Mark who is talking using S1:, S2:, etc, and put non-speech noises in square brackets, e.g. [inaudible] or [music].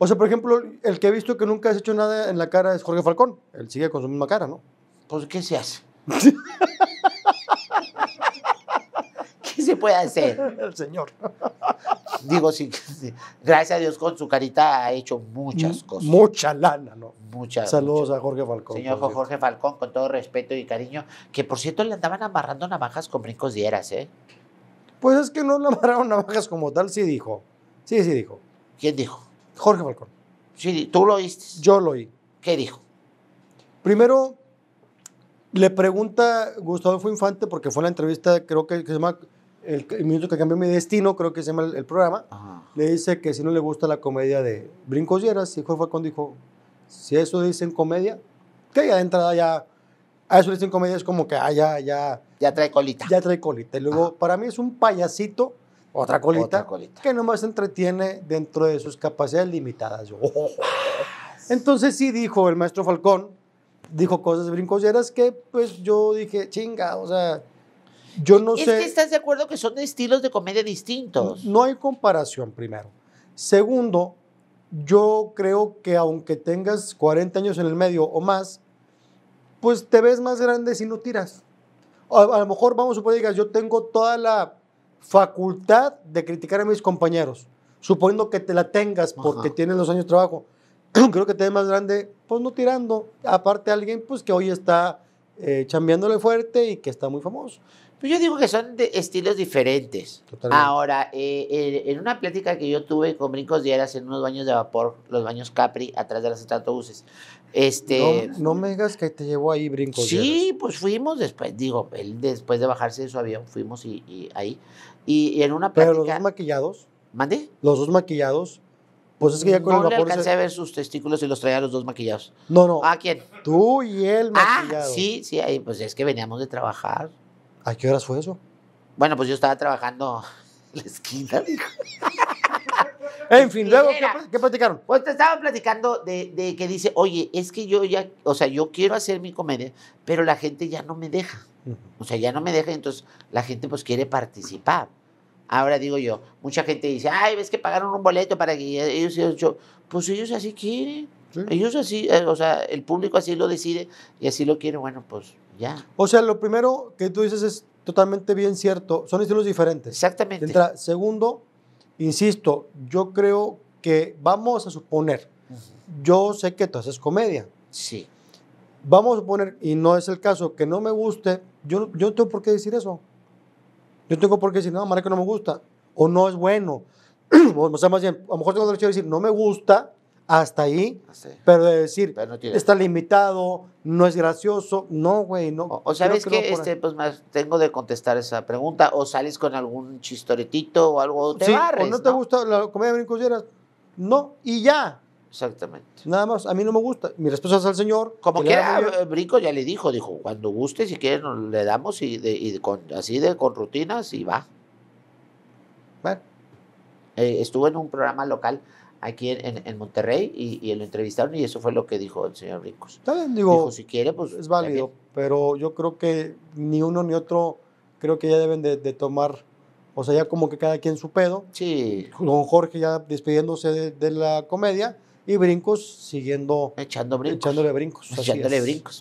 S1: O sea, por ejemplo, el que he visto que nunca has hecho nada en la cara es Jorge Falcón. Él sigue con su misma cara, ¿no?
S2: Pues, ¿qué se hace? [laughs]
S1: ¿Qué se puede hacer? El
S2: señor. Digo, sí, gracias a Dios con su carita ha hecho muchas cosas. Mucha lana, ¿no?
S1: Muchas. Saludos a Jorge Falcón. Señor
S2: Jorge Falcón, con todo respeto y cariño, que por cierto le andaban amarrando navajas con brincos de eras, ¿eh?
S1: Pues es que no le amarraron navajas como tal, sí dijo. Sí, sí dijo. ¿Quién dijo? Jorge Falcón. Sí, tú lo oíste. Yo lo oí. ¿Qué dijo? Primero, le pregunta Gustavo Fue Infante, porque fue la entrevista, creo que, que se llama el, minuto que cambió mi destino, creo que se llama el, programa, le dice que si no le gusta la comedia de Brincos Lleras, y Jorge Falcón dijo, si eso dicen comedia, que ya de entrada ya, a eso dicen comedia, es como que ah, ya, ya... Ya trae colita. Ya trae colita. Y luego, para mí es un payasito otra colita, que nomás entretiene dentro de sus capacidades limitadas. Ah, Entonces sí dijo el maestro Falcón, dijo cosas brincoseras
S2: que pues yo dije, chinga, o sea, yo no sé... Es que estás de acuerdo que son estilos de comedia distintos.
S1: No, hay comparación, primero. Segundo, yo creo que aunque tengas 40 años en el medio o más, pues te ves más grande si no tiras. A, lo mejor, vamos a suponer, yo tengo toda la facultad de criticar a mis compañeros, suponiendo que te la tengas porque tienes los años de trabajo. [clears throat] Creo que te es más grande, pues no tirando. Aparte, alguien pues que hoy está
S2: eh, chambeándole fuerte y que está muy famoso. Pues yo digo que son de estilos diferentes. Totalmente. Ahora, eh, en una plática que yo tuve con Brincos Dieras en unos baños de vapor, los baños Capri, atrás de las autobuses, este... No, no,
S1: me digas que te llevó ahí Brincos Sí,
S2: pues fuimos después, digo, él después de bajarse de su avión, fuimos y, ahí. Y, en una plática... Pero los dos maquillados. ¿Mande? Los dos maquillados. Pues es que ya con no el No alcancé a ver sus testículos y los traía los dos maquillados. No, no. ¿A quién? Tú y él ah, maquillado. Ah, sí, sí, pues es que veníamos de trabajar.
S1: ¿A qué horas fue eso?
S2: Bueno, pues yo estaba trabajando [laughs] en la esquina, en fin, luego, ¿qué, platicaron? Pues te estaba platicando de, que dice, oye, es que yo ya, o sea, yo quiero hacer mi comedia, pero la gente ya no me deja. O sea, ya no me deja, entonces la gente pues quiere participar. Ahora digo yo, mucha gente dice, ay, ves que pagaron un boleto para que ellos se yo, Pues ellos así quieren. Ellos así, eh, o sea, el público así lo decide y así lo quiere, bueno, pues ya.
S1: O sea, lo primero que tú dices es totalmente bien cierto, son estilos diferentes. Exactamente. segundo, insisto, yo creo que vamos a suponer, yo sé que tú haces comedia. Sí. Vamos a suponer, y no es el caso, que no me guste, yo, yo no tengo por qué decir eso. Yo tengo por qué decir, no, marca que no me gusta, o no es bueno. [clears throat] o sea, más bien, a lo mejor tengo derecho a decir, no me gusta, hasta ahí, ah, pero de decir, está limitado, no es gracioso, no, güey, no. O, sabes que, este,
S2: pues más tengo de contestar esa pregunta, o sales con algún chistoretito o algo, te o no, te
S1: gusta la comedia brincos no, y ya. Exactamente. Nada más, a mí no me gusta. Mi respuesta es al Señor. Como que quiera, eh,
S2: Brico ya le dijo, dijo, cuando guste, si quiere, le damos y, de, y así de con rutinas y va. Bueno. Eh, estuvo en un programa local aquí en, Monterrey y, y, lo entrevistaron y eso fue lo que dijo el señor Rico digo, si quiere, pues... Es válido,
S1: pero yo creo que ni uno ni otro creo que ya deben de, tomar, o sea, ya como que cada quien su pedo. Sí. Don Jorge ya despidiéndose de la comedia y brincos siguiendo. Echando brincos. Echándole brincos. Echándole brincos.